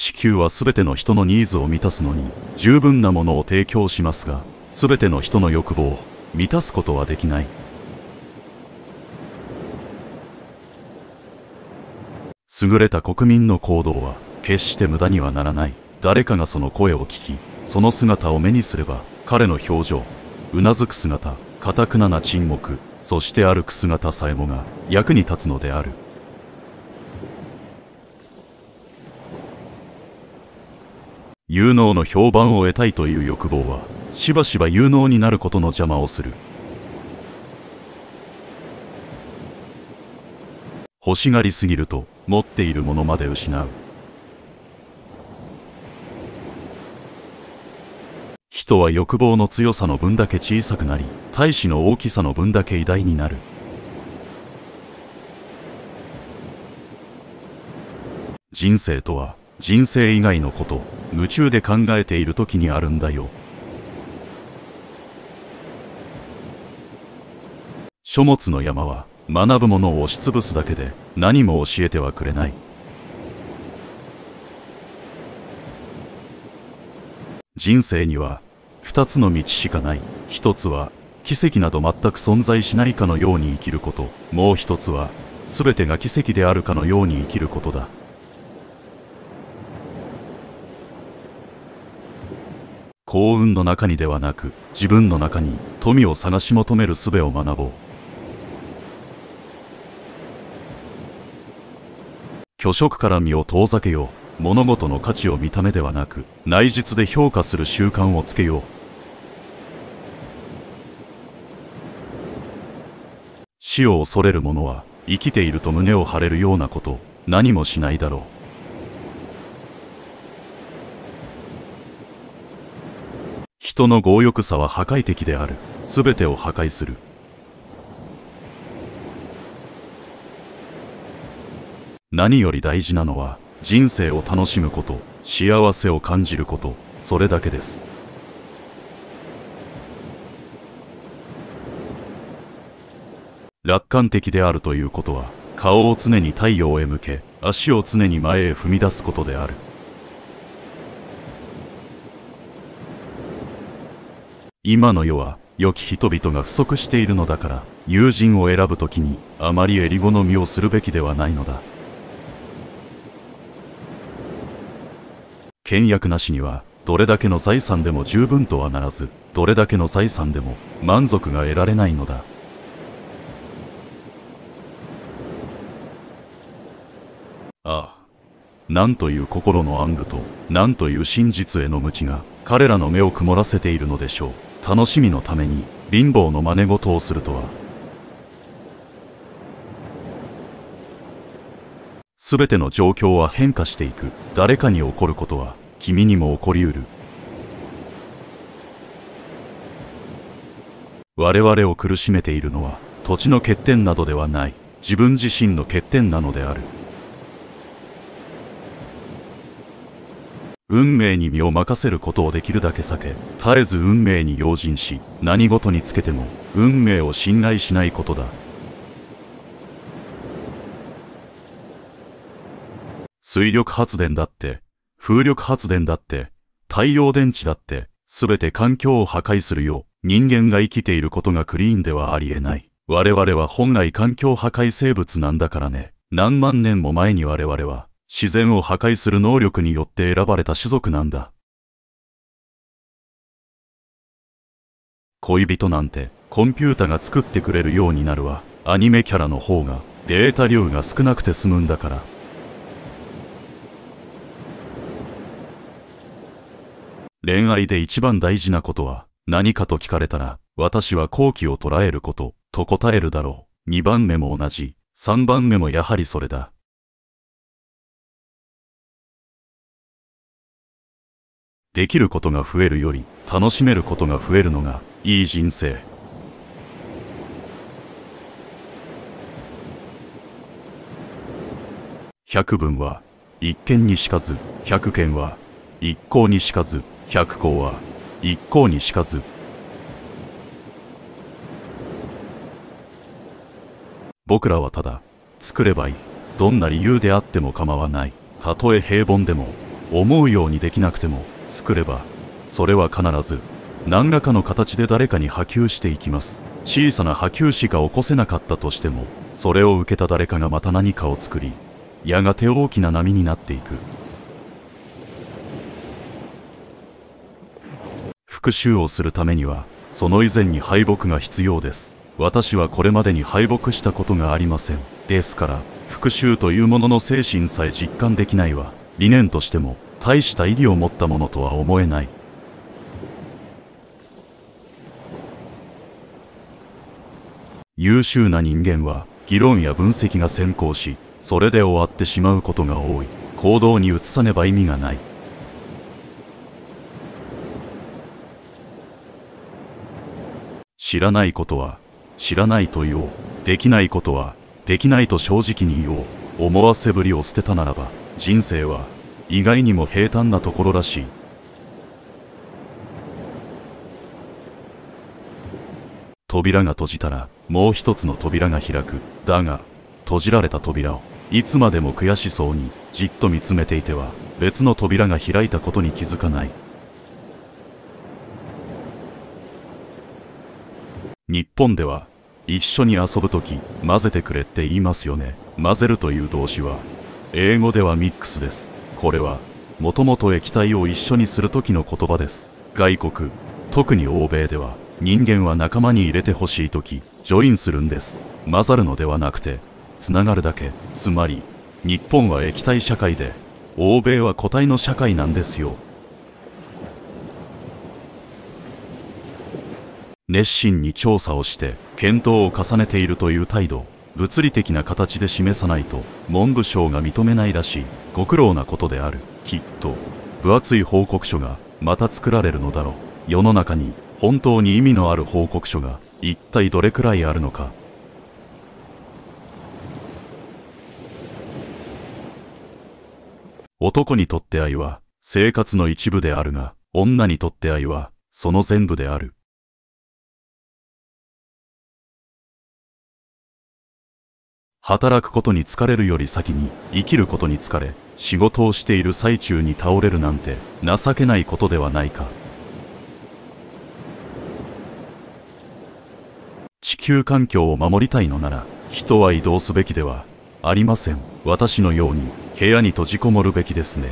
地球は全ての人のニーズを満たすのに十分なものを提供しますが全ての人の欲望を満たすことはできない優れた国民の行動は決して無駄にはならない誰かがその声を聞きその姿を目にすれば彼の表情うなずく姿かたくなな沈黙そして歩く姿さえもが役に立つのである有能の評判を得たいという欲望はしばしば有能になることの邪魔をする欲しがりすぎると持っているものまで失う人は欲望の強さの分だけ小さくなり大志の大きさの分だけ偉大になる人生とは人生以外のこと夢中で考えている時にあるんだよ書物の山は学ぶものを押しつぶすだけで何も教えてはくれない人生には二つの道しかない一つは奇跡など全く存在しないかのように生きることもう一つは全てが奇跡であるかのように生きることだ幸運の中にではなく自分の中に富を探し求める術を学ぼう虚飾から身を遠ざけよう物事の価値を見た目ではなく内実で評価する習慣をつけよう死を恐れる者は生きていると胸を張れるようなこと何もしないだろう人の強欲さは破壊的である。すべてを破壊する。何より大事なのは、人生を楽しむこと、幸せを感じること、それだけです。楽観的であるということは、顔を常に太陽へ向け、足を常に前へ踏み出すことである。今の世は良き人々が不足しているのだから友人を選ぶ時にあまり襟好みをするべきではないのだ倹約なしにはどれだけの財産でも十分とはならずどれだけの財産でも満足が得られないのだああなんという心の暗愚となんという真実への無知が彼らの目を曇らせているのでしょう楽しみのために貧乏の真似事をするとは全ての状況は変化していく誰かに起こることは君にも起こりうる我々を苦しめているのは土地の欠点などではない自分自身の欠点なのである運命に身を任せることをできるだけ避け絶えず運命に用心し何事につけても運命を信頼しないことだ水力発電だって風力発電だって太陽電池だってすべて環境を破壊するよう人間が生きていることがクリーンではありえない我々は本来環境破壊生物なんだからね何万年も前に我々は自然を破壊する能力によって選ばれた種族なんだ。恋人なんてコンピュータが作ってくれるようになるわ。アニメキャラの方がデータ量が少なくて済むんだから。恋愛で一番大事なことは何かと聞かれたら私は好機を捉えることと答えるだろう。2番目も同じ。3番目もやはりそれだ。できることが増えるより楽しめることが増えるのがいい人生百文は一見にしかず百件は一向にしかず百行は一向にしかず僕らはただ作ればいいどんな理由であっても構わないたとえ平凡でも思うようにできなくても作ればそれは必ず何らかの形で誰かに波及していきます小さな波及しか起こせなかったとしてもそれを受けた誰かがまた何かを作りやがて大きな波になっていく復讐をするためにはその以前に敗北が必要です私はこれまでに敗北したことがありませんですから復讐というものの精神さえ実感できないは理念としても大した意義を持ったものとは思えない優秀な人間は議論や分析が先行しそれで終わってしまうことが多い行動に移さねば意味がない知らないことは知らないと言おうできないことはできないと正直に言おう思わせぶりを捨てたならば人生は意外にも平坦なところらしい扉が閉じたらもう一つの扉が開くだが閉じられた扉をいつまでも悔しそうにじっと見つめていては別の扉が開いたことに気づかない日本では一緒に遊ぶ時混ぜてくれって言いますよね混ぜるという動詞は英語ではミックスですこれはもともと液体を一緒にする時の言葉です外国特に欧米では人間は仲間に入れてほしい時ジョインするんです混ざるのではなくてつながるだけつまり日本は液体社会で欧米は個体の社会なんですよ熱心に調査をして検討を重ねているという態度物理的な形で示さないと文部省が認めないらしいご苦労なことであるきっと分厚い報告書がまた作られるのだろう世の中に本当に意味のある報告書が一体どれくらいあるのか男にとって愛は生活の一部であるが女にとって愛はその全部である働くことに疲れるより先に生きることに疲れ仕事をしている最中に倒れるなんて情けないことではないか地球環境を守りたいのなら人は移動すべきではありません私のように部屋に閉じこもるべきですね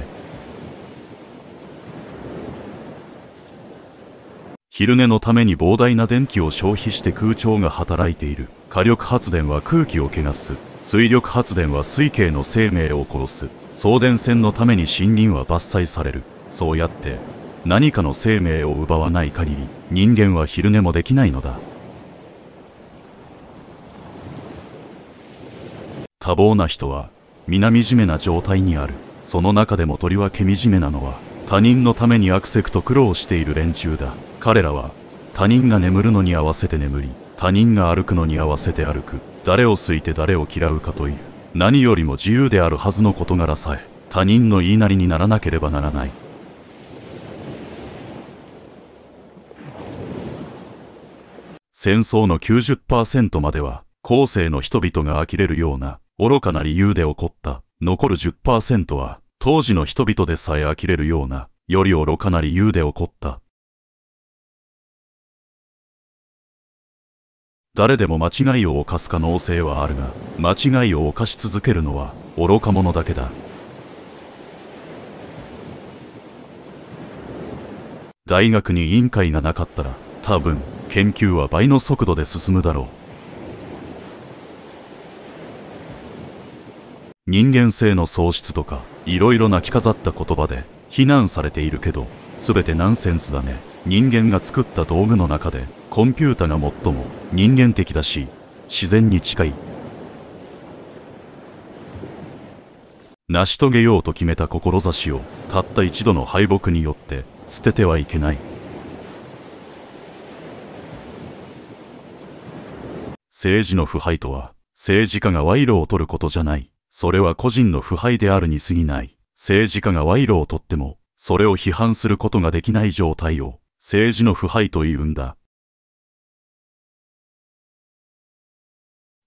昼寝のために膨大な電気を消費して空調が働いている火力発電は空気を汚す水力発電は水系の生命を殺す送電線のために森林は伐採されるそうやって何かの生命を奪わない限り人間は昼寝もできないのだ多忙な人は皆惨めな状態にあるその中でもとりわけ惨めなのは他人のためにアクセクと苦労している連中だ彼らは他人が眠るのに合わせて眠り他人が歩くのに合わせて歩く誰を好いて誰を嫌うかという何よりも自由であるはずの事柄さえ他人の言いなりにならなければならない戦争の90%までは後世の人々が呆れるような愚かな理由で起こった残る10%は当時の人々でさえ呆れるようなより愚かな理由で起こった誰でも間違いを犯す可能性はあるが間違いを犯し続けるのは愚か者だけだ大学に委員会がなかったら多分研究は倍の速度で進むだろう人間性の喪失とかいろいろな着飾った言葉で非難されているけど全てナンセンスだね人間が作った道具の中でコンピュータが最も人間的だし自然に近い成し遂げようと決めた志をたった一度の敗北によって捨ててはいけない政治の腐敗とは政治家が賄賂を取ることじゃないそれは個人の腐敗であるに過ぎない政治家が賄賂を取ってもそれを批判することができない状態を政治の腐敗と言うんだ。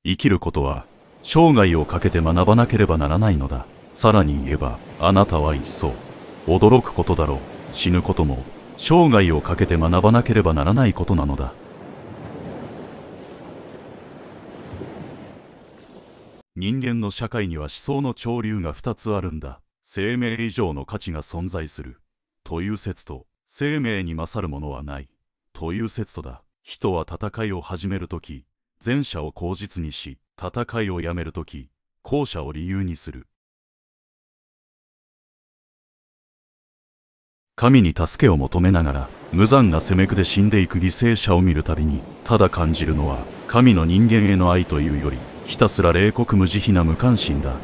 生きることは、生涯をかけて学ばなければならないのだ。さらに言えば、あなたは一層、驚くことだろう。死ぬことも、生涯をかけて学ばなければならないことなのだ。人間の社会には思想の潮流が2つあるんだ。生命以上の価値が存在する。という説と、生命に勝るものはない、という説とだ。人は戦いを始めるとき、前者を口実にし、戦いをやめるとき、後者を理由にする。神に助けを求めながら、無残な攻めくで死んでいく犠牲者を見るたびに、ただ感じるのは、神の人間への愛というより、ひたすら冷酷無慈悲な無関心だ。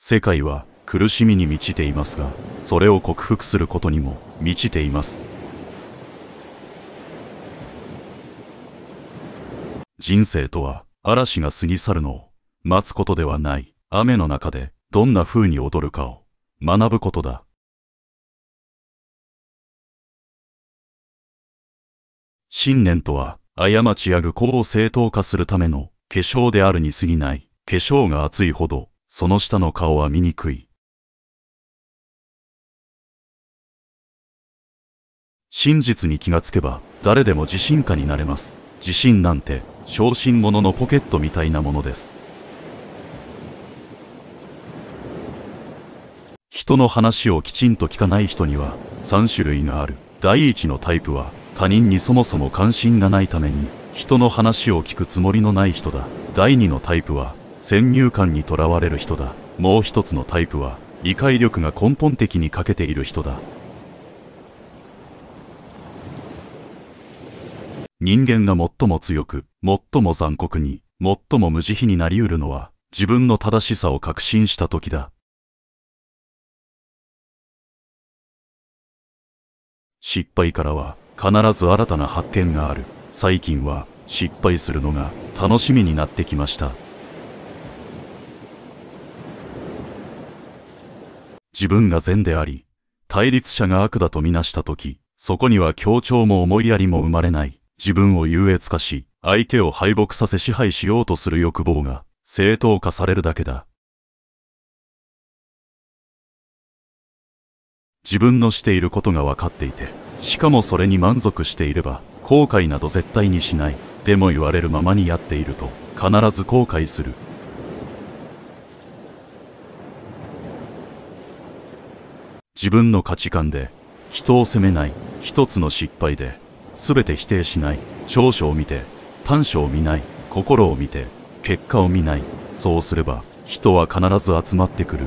世界は苦しみに満ちていますが、それを克服することにも満ちています。人生とは、嵐が過ぎ去るのを待つことではない、雨の中でどんな風に踊るかを学ぶことだ。信念とは、過ちや愚行を正当化するための化粧であるに過ぎない、化粧が厚いほどその下の顔は見にくい。真実に気がつけば、誰でも自信家になれます。自信なんて、小心者のポケットみたいなものです。人の話をきちんと聞かない人には、3種類がある。第一のタイプは、他人にそもそも関心がないために、人の話を聞くつもりのない人だ。第二のタイプは、先入観にとらわれる人だもう一つのタイプは理解力が根本的に欠けている人だ人間が最も強く最も残酷に最も無慈悲になりうるのは自分の正しさを確信した時だ失敗からは必ず新たな発見がある最近は失敗するのが楽しみになってきました自分が善であり、対立者が悪だとみなしたとき、そこには協調も思いやりも生まれない、自分を優越化し、相手を敗北させ支配しようとする欲望が、正当化されるだけだ。自分のしていることが分かっていて、しかもそれに満足していれば、後悔など絶対にしない、でも言われるままにやっていると、必ず後悔する。自分の価値観で、人を責めない、一つの失敗で、全て否定しない、長所を見て、短所を見ない、心を見て、結果を見ない、そうすれば、人は必ず集まってくる。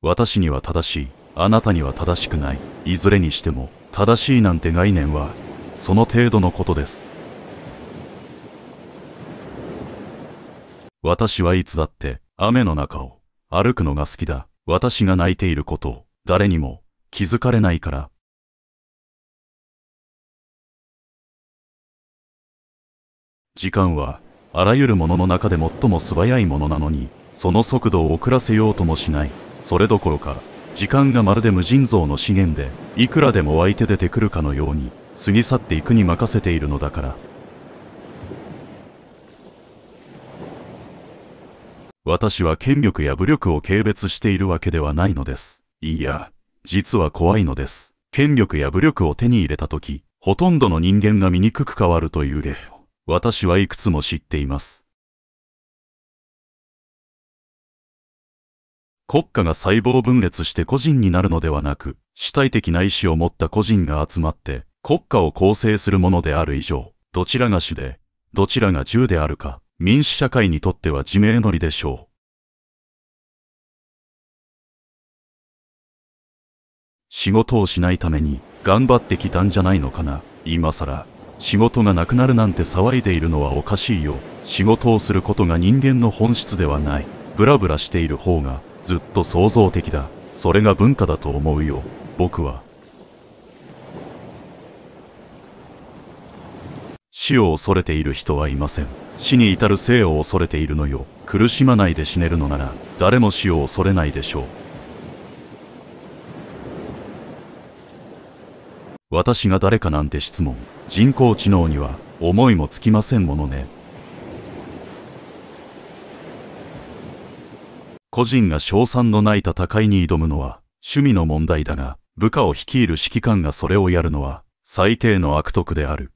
私には正しい、あなたには正しくない、いずれにしても、正しいなんて概念は、その程度のことです。私はいつだって、雨の中を歩くのが好きだ。私が泣いていることを誰にも気づかれないから。時間はあらゆるものの中で最も素早いものなのに、その速度を遅らせようともしない。それどころか、時間がまるで無尽蔵の資源で、いくらでも湧いて出てくるかのように、過ぎ去っていくに任せているのだから。私は権力や武力を軽蔑しているわけではないのです。いや、実は怖いのです。権力や武力を手に入れたとき、ほとんどの人間が醜く変わるという例を、私はいくつも知っています。国家が細胞分裂して個人になるのではなく、主体的な意志を持った個人が集まって、国家を構成するものである以上、どちらが主で、どちらが銃であるか、民主社会にとっては自命のりでしょう。仕事をしないために頑張ってきたんじゃないのかな。今更、仕事がなくなるなんて騒いでいるのはおかしいよ。仕事をすることが人間の本質ではない。ブラブラしている方がずっと創造的だ。それが文化だと思うよ。僕は。死を恐れている人はいません。死に至る生を恐れているのよ苦しまないで死ねるのなら誰も死を恐れないでしょう私が誰かなんて質問人工知能には思いもつきませんものね個人が賞賛のない戦いに挑むのは趣味の問題だが部下を率いる指揮官がそれをやるのは最低の悪徳である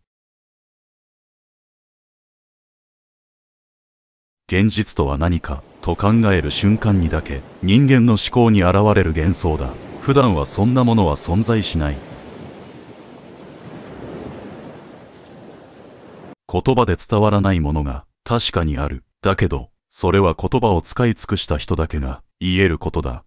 現実とは何かと考える瞬間にだけ人間の思考に現れる幻想だ普段はそんなものは存在しない言葉で伝わらないものが確かにあるだけどそれは言葉を使い尽くした人だけが言えることだ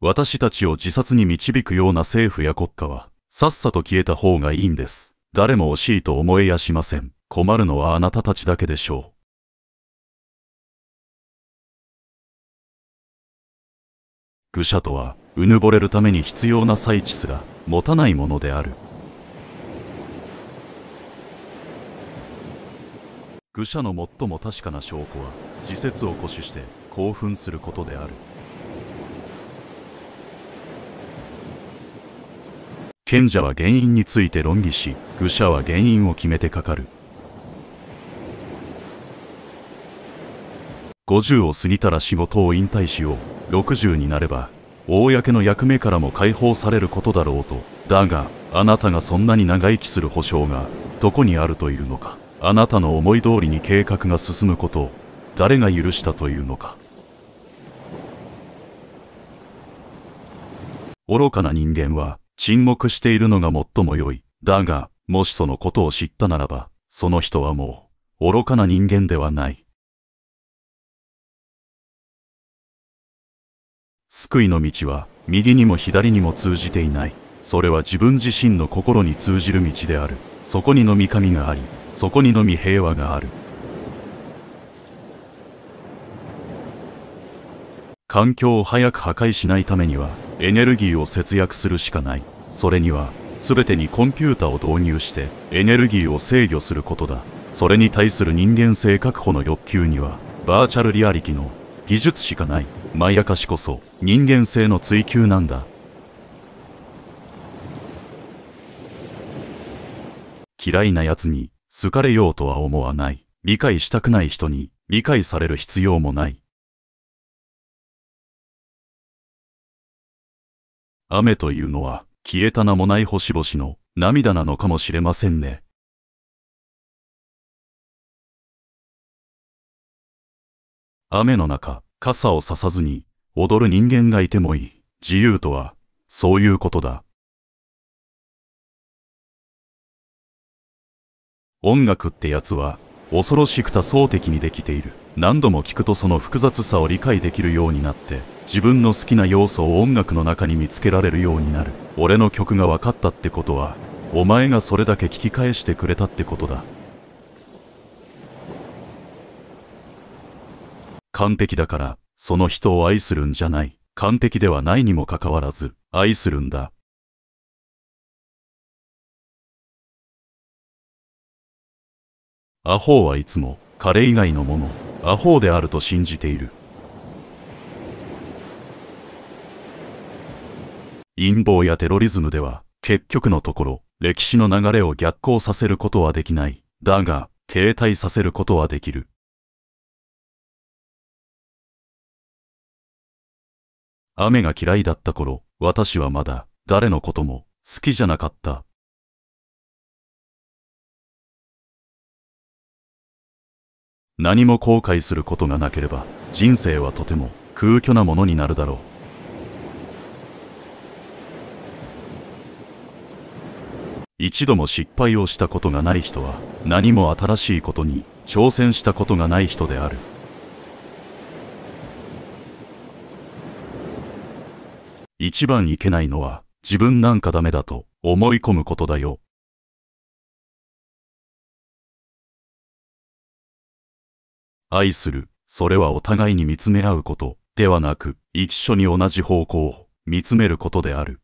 私たちを自殺に導くような政府や国家はさっさと消えた方がいいんです誰も惜しいと思えやしません。困るのはあなたたちだけでしょう。愚者とは、うぬぼれるために必要な最地すら持たないものである。愚者の最も確かな証拠は、自説を固守して興奮することである。賢者は原因について論議し愚者は原因を決めてかかる50を過ぎたら仕事を引退しよう60になれば公の役目からも解放されることだろうとだがあなたがそんなに長生きする保証がどこにあるというのかあなたの思い通りに計画が進むことを誰が許したというのか愚かな人間は沈黙しているのが最も良い。だが、もしそのことを知ったならば、その人はもう、愚かな人間ではない。救いの道は、右にも左にも通じていない。それは自分自身の心に通じる道である。そこにのみ神があり、そこにのみ平和がある。環境を早く破壊しないためにはエネルギーを節約するしかないそれには全てにコンピュータを導入してエネルギーを制御することだそれに対する人間性確保の欲求にはバーチャルリアリティの技術しかないまやかしこそ人間性の追求なんだ嫌いな奴に好かれようとは思わない理解したくない人に理解される必要もない雨というのは消えた名もない星々の涙なのかもしれませんね。雨の中、傘をささずに踊る人間がいてもいい。自由とは、そういうことだ。音楽ってやつは、恐ろしく多層的にできている。何度も聞くとその複雑さを理解できるようになって、自分の好きな要素を音楽の中に見つけられるようになる俺の曲が分かったってことはお前がそれだけ聞き返してくれたってことだ完璧だからその人を愛するんじゃない完璧ではないにもかかわらず愛するんだアホーはいつも彼以外のものアホーであると信じている陰謀やテロリズムでは、結局のところ、歴史の流れを逆行させることはできない。だが、停滞させることはできる。雨が嫌いだった頃、私はまだ、誰のことも、好きじゃなかった。何も後悔することがなければ、人生はとても、空虚なものになるだろう。一度も失敗をしたことがない人は何も新しいことに挑戦したことがない人である一番いけないのは自分なんかダメだと思い込むことだよ愛するそれはお互いに見つめ合うことではなく一緒に同じ方向を見つめることである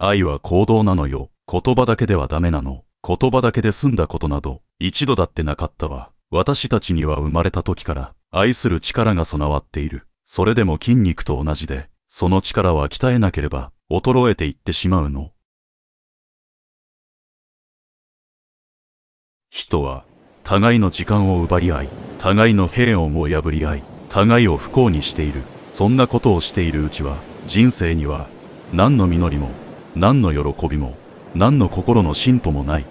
愛は行動なのよ。言葉だけではダメなの。言葉だけで済んだことなど、一度だってなかったわ。私たちには生まれた時から、愛する力が備わっている。それでも筋肉と同じで、その力は鍛えなければ、衰えていってしまうの。人は、互いの時間を奪い合い、互いの平穏を破り合い、互いを不幸にしている。そんなことをしているうちは、人生には、何の実りも、何の喜びも何の心の進歩もない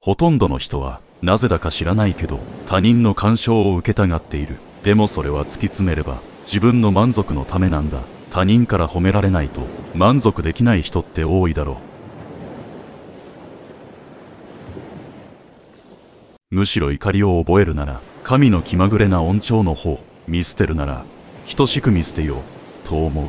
ほとんどの人はなぜだか知らないけど他人の干渉を受けたがっているでもそれは突き詰めれば自分の満足のためなんだ他人から褒められないと満足できない人って多いだろうむしろ怒りを覚えるなら神の気まぐれな恩寵の方見捨てるなら等しく見捨てようと思う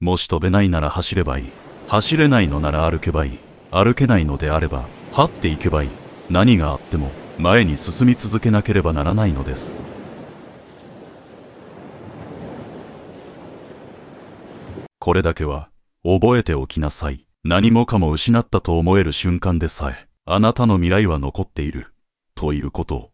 もし飛べないなら走ればいい走れないのなら歩けばいい歩けないのであれば這っていけばいい何があっても前に進み続けなければならないのですこれだけは覚えておきなさい何もかも失ったと思える瞬間でさえあなたの未来は残っているということを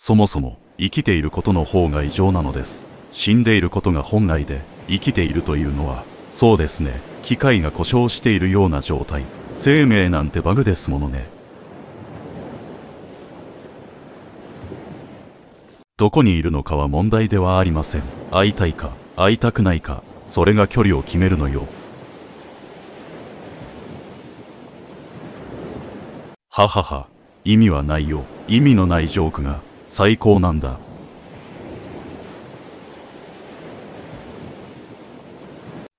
そもそも、生きていることの方が異常なのです。死んでいることが本来で、生きているというのは、そうですね、機械が故障しているような状態。生命なんてバグですものね。どこにいるのかは問題ではありません。会いたいか、会いたくないか、それが距離を決めるのよ。ははは、意味はないよ。意味のないジョークが。最高なんだ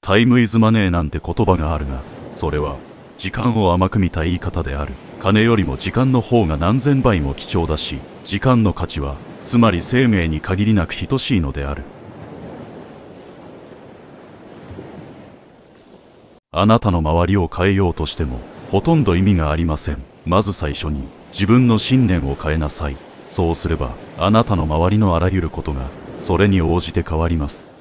タイムイズマネーなんて言葉があるがそれは時間を甘く見た言い方である金よりも時間の方が何千倍も貴重だし時間の価値はつまり生命に限りなく等しいのであるあなたの周りを変えようとしてもほとんど意味がありませんまず最初に自分の信念を変えなさいそうすればあなたの周りのあらゆることがそれに応じて変わります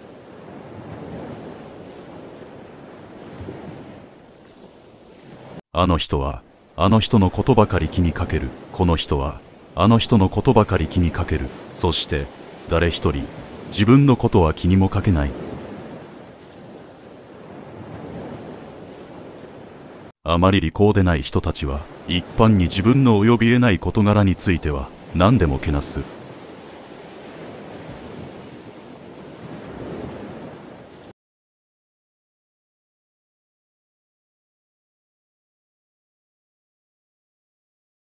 あの人はあの人のことばかり気にかけるこの人はあの人のことばかり気にかけるそして誰一人自分のことは気にもかけないあまり利口でない人たちは一般に自分の及びえない事柄については何でもけなす